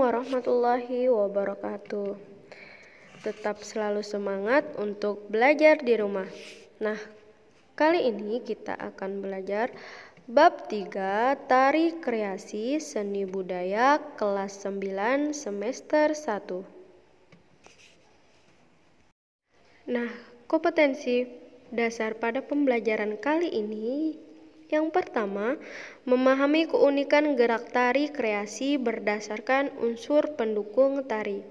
warahmatullahi wabarakatuh. Tetap selalu semangat untuk belajar di rumah. Nah, kali ini kita akan belajar bab 3 Tari Kreasi Seni Budaya kelas 9 semester 1. Nah, kompetensi dasar pada pembelajaran kali ini yang pertama, memahami keunikan gerak tari kreasi berdasarkan unsur pendukung tari.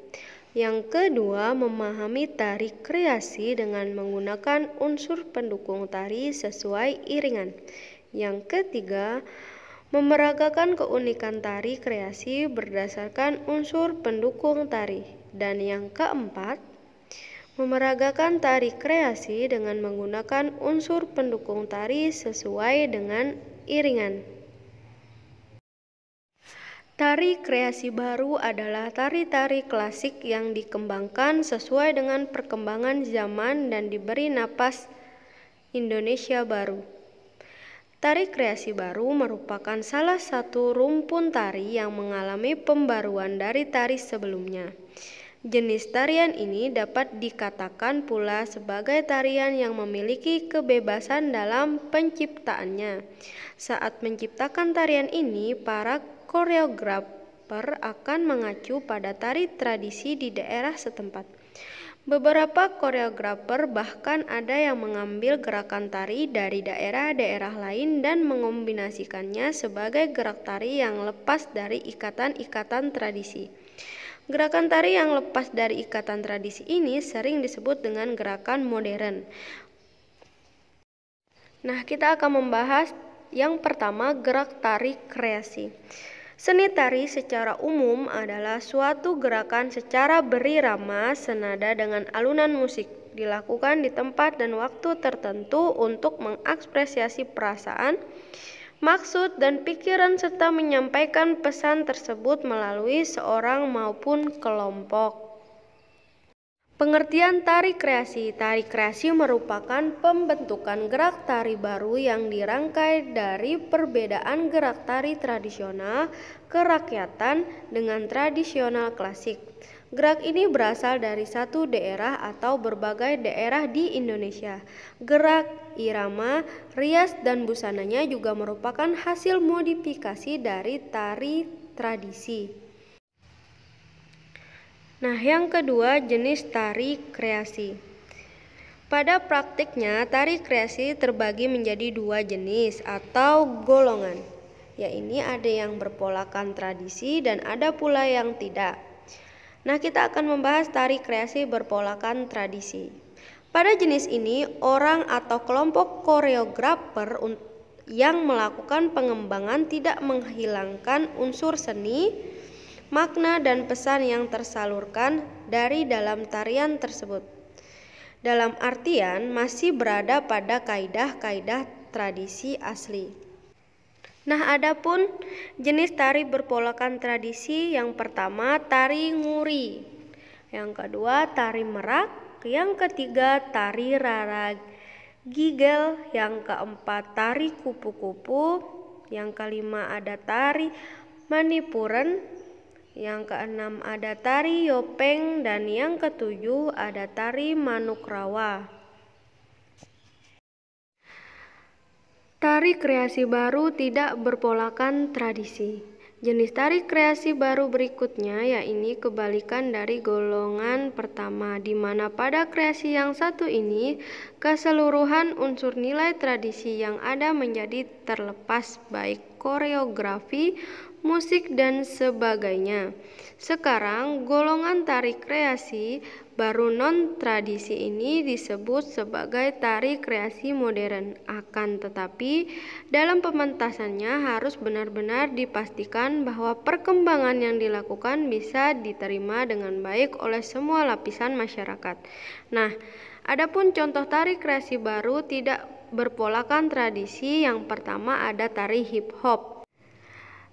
Yang kedua, memahami tari kreasi dengan menggunakan unsur pendukung tari sesuai iringan. Yang ketiga, memeragakan keunikan tari kreasi berdasarkan unsur pendukung tari. Dan yang keempat, memeragakan tari kreasi dengan menggunakan unsur pendukung tari sesuai dengan iringan. Tari kreasi baru adalah tari-tari klasik yang dikembangkan sesuai dengan perkembangan zaman dan diberi napas Indonesia baru. Tari kreasi baru merupakan salah satu rumpun tari yang mengalami pembaruan dari tari sebelumnya. Jenis tarian ini dapat dikatakan pula sebagai tarian yang memiliki kebebasan dalam penciptaannya. Saat menciptakan tarian ini, para koreografer akan mengacu pada tari tradisi di daerah setempat. Beberapa koreografer bahkan ada yang mengambil gerakan tari dari daerah-daerah lain dan mengombinasikannya sebagai gerak tari yang lepas dari ikatan-ikatan tradisi. Gerakan tari yang lepas dari ikatan tradisi ini sering disebut dengan gerakan modern. Nah, kita akan membahas yang pertama, gerak tari kreasi. Seni tari secara umum adalah suatu gerakan secara berirama senada dengan alunan musik, dilakukan di tempat dan waktu tertentu untuk mengekspresiasi perasaan, maksud dan pikiran serta menyampaikan pesan tersebut melalui seorang maupun kelompok. Pengertian tari kreasi Tari kreasi merupakan pembentukan gerak tari baru yang dirangkai dari perbedaan gerak tari tradisional kerakyatan dengan tradisional klasik Gerak ini berasal dari satu daerah atau berbagai daerah di Indonesia. Gerak, irama, rias, dan busananya juga merupakan hasil modifikasi dari tari tradisi. Nah, yang kedua jenis tari kreasi. Pada praktiknya, tari kreasi terbagi menjadi dua jenis atau golongan, yaitu ada yang berpolakan tradisi dan ada pula yang tidak. Nah, kita akan membahas tari kreasi berpolakan tradisi. Pada jenis ini, orang atau kelompok koreografer yang melakukan pengembangan tidak menghilangkan unsur seni, makna dan pesan yang tersalurkan dari dalam tarian tersebut. Dalam artian masih berada pada kaidah-kaidah tradisi asli. Nah, adapun jenis tari berpolakan tradisi yang pertama tari nguri, yang kedua tari merak, yang ketiga tari rara gigel, yang keempat tari kupu-kupu, yang kelima ada tari manipuren, yang keenam ada tari yopeng dan yang ketujuh ada tari manukrawa. Tari kreasi baru tidak berpolakan tradisi. Jenis tari kreasi baru berikutnya yaitu kebalikan dari golongan pertama di mana pada kreasi yang satu ini keseluruhan unsur nilai tradisi yang ada menjadi terlepas baik koreografi, musik, dan sebagainya. Sekarang, golongan tari kreasi baru non-tradisi ini disebut sebagai tari kreasi modern. Akan tetapi, dalam pementasannya harus benar-benar dipastikan bahwa perkembangan yang dilakukan bisa diterima dengan baik oleh semua lapisan masyarakat. Nah, adapun contoh tari kreasi baru tidak berpolakan tradisi yang pertama ada tari hip hop.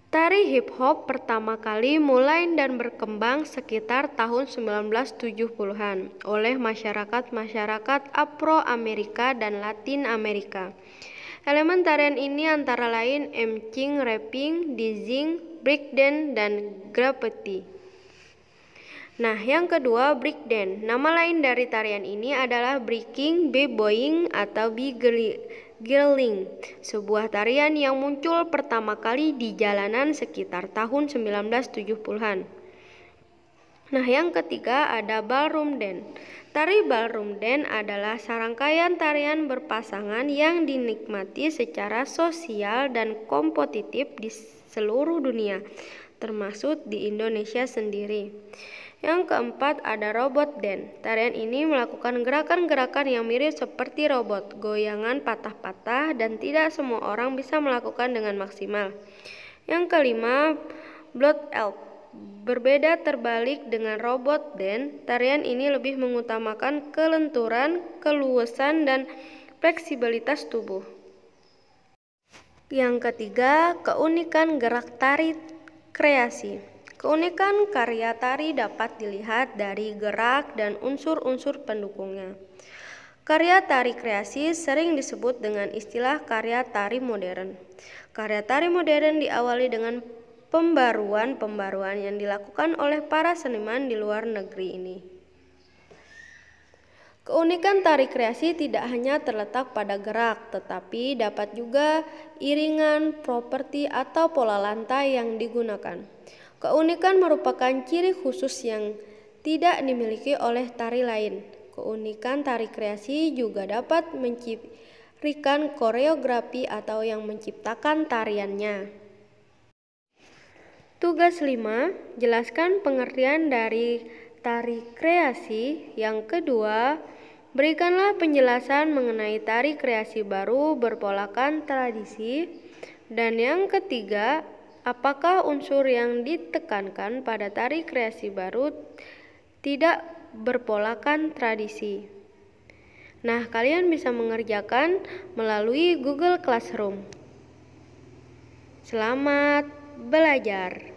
Tari hip hop pertama kali mulai dan berkembang sekitar tahun 1970-an oleh masyarakat-masyarakat Afro Amerika dan Latin Amerika. Elemen tarian ini antara lain emcing, rapping, dizing, breakdance, dan graffiti. Nah, yang kedua break dance. Nama lain dari tarian ini adalah breaking, b-boying atau b-girling, sebuah tarian yang muncul pertama kali di jalanan sekitar tahun 1970-an. Nah, yang ketiga ada ballroom dance. Tari ballroom dance adalah serangkaian tarian berpasangan yang dinikmati secara sosial dan kompetitif di seluruh dunia, termasuk di Indonesia sendiri. Yang keempat ada robot dance. Tarian ini melakukan gerakan-gerakan yang mirip seperti robot, goyangan patah-patah dan tidak semua orang bisa melakukan dengan maksimal. Yang kelima, blood elf Berbeda terbalik dengan robot dance, tarian ini lebih mengutamakan kelenturan, keluasan, dan fleksibilitas tubuh. Yang ketiga, keunikan gerak tari kreasi. Keunikan karya tari dapat dilihat dari gerak dan unsur-unsur pendukungnya. Karya tari kreasi sering disebut dengan istilah karya tari modern. Karya tari modern diawali dengan pembaruan-pembaruan yang dilakukan oleh para seniman di luar negeri ini. Keunikan tari kreasi tidak hanya terletak pada gerak, tetapi dapat juga iringan, properti, atau pola lantai yang digunakan. Keunikan merupakan ciri khusus yang tidak dimiliki oleh tari lain. Keunikan tari kreasi juga dapat mencirikan koreografi atau yang menciptakan tariannya. Tugas 5, jelaskan pengertian dari tari kreasi. Yang kedua, berikanlah penjelasan mengenai tari kreasi baru berpolakan tradisi. Dan yang ketiga, Apakah unsur yang ditekankan pada tari kreasi baru tidak berpolakan tradisi? Nah, kalian bisa mengerjakan melalui Google Classroom. Selamat belajar!